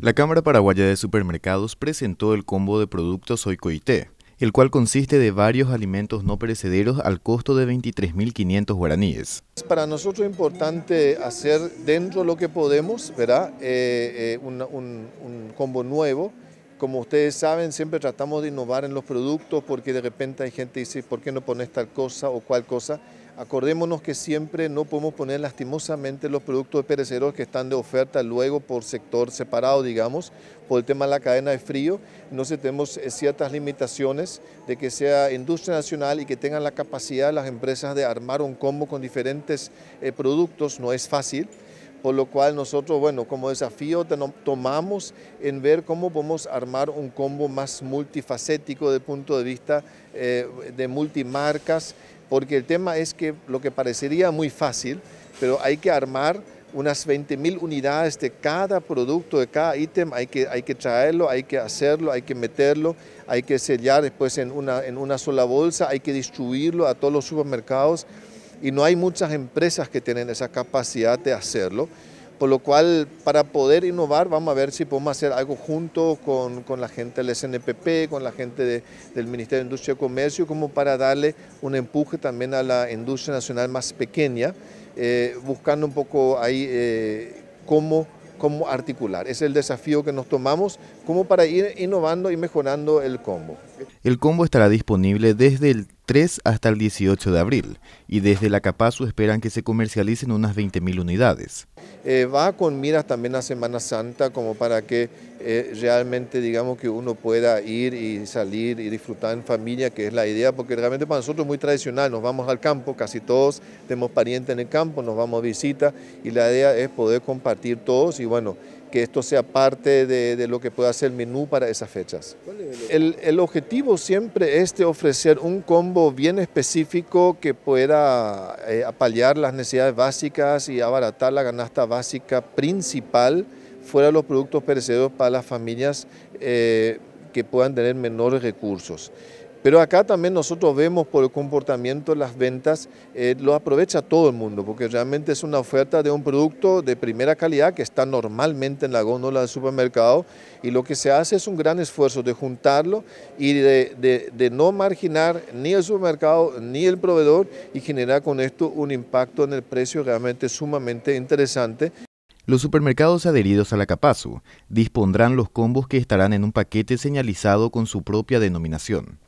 La Cámara Paraguaya de Supermercados presentó el combo de productos Oicoité, el cual consiste de varios alimentos no perecederos al costo de 23.500 guaraníes. Para nosotros es importante hacer dentro lo que podemos, ¿verdad? Eh, eh, un, un combo nuevo. Como ustedes saben, siempre tratamos de innovar en los productos porque de repente hay gente que dice, ¿por qué no pones tal cosa o cual cosa? Acordémonos que siempre no podemos poner lastimosamente los productos pereceros que están de oferta luego por sector separado, digamos, por el tema de la cadena de frío. no sé, tenemos eh, ciertas limitaciones de que sea industria nacional y que tengan la capacidad las empresas de armar un combo con diferentes eh, productos. No es fácil por lo cual nosotros, bueno, como desafío tomamos en ver cómo podemos armar un combo más multifacético de punto de vista eh, de multimarcas, porque el tema es que lo que parecería muy fácil, pero hay que armar unas 20.000 unidades de cada producto, de cada ítem, hay que, hay que traerlo, hay que hacerlo, hay que meterlo, hay que sellar después en una, en una sola bolsa, hay que distribuirlo a todos los supermercados y no hay muchas empresas que tienen esa capacidad de hacerlo. Por lo cual, para poder innovar, vamos a ver si podemos hacer algo junto con, la gente del SNPP, con la gente del Ministerio de Industria y Comercio, como para darle un empuje también a la industria nacional más pequeña, eh, buscando un poco ahí eh, cómo cómo articular. Es el desafío que nos tomamos como para ir innovando y mejorando el combo. El combo estará disponible desde el 3 hasta el 18 de abril y desde la Capazo esperan que se comercialicen unas 20.000 unidades. Eh, va con miras también a Semana Santa como para que realmente digamos que uno pueda ir y salir y disfrutar en familia, que es la idea, porque realmente para nosotros es muy tradicional, nos vamos al campo, casi todos tenemos parientes en el campo, nos vamos a visita y la idea es poder compartir todos y bueno, que esto sea parte de, lo que pueda ser el menú para esas fechas. el, objetivo siempre es de ofrecer un combo bien específico que pueda eh, las necesidades básicas y abaratar la ganasta básica principal fuera los productos perecederos para las familias eh, que puedan tener menores recursos. Pero acá también nosotros vemos por el comportamiento de las ventas, eh, lo aprovecha todo el mundo, porque realmente es una oferta de un producto de primera calidad que está normalmente en la góndola del supermercado y lo que se hace es un gran esfuerzo de juntarlo y de, de no marginar ni el supermercado ni el proveedor y generar con esto un impacto en el precio realmente sumamente interesante. Los supermercados adheridos a la Capazu dispondrán los combos que estarán en un paquete señalizado con su propia denominación.